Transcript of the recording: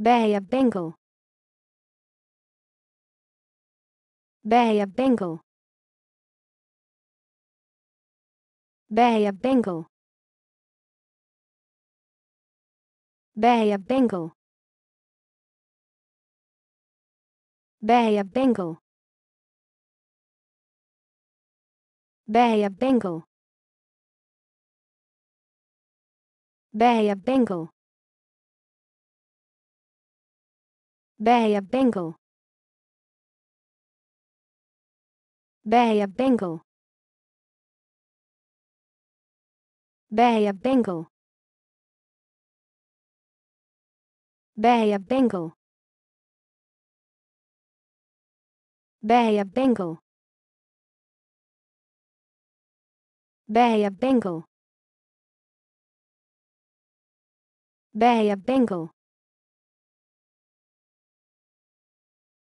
Bay of Bengal Bay of Bengal Bay of Bengal Bay of Bengal Bay of Bengal Bay of Bengal Bay of Bengal Bay of Bengal Bay of Bengal Bay of Bengal Bay of Bengal Bay of Bengal Bay of Bengal Bay of Bengal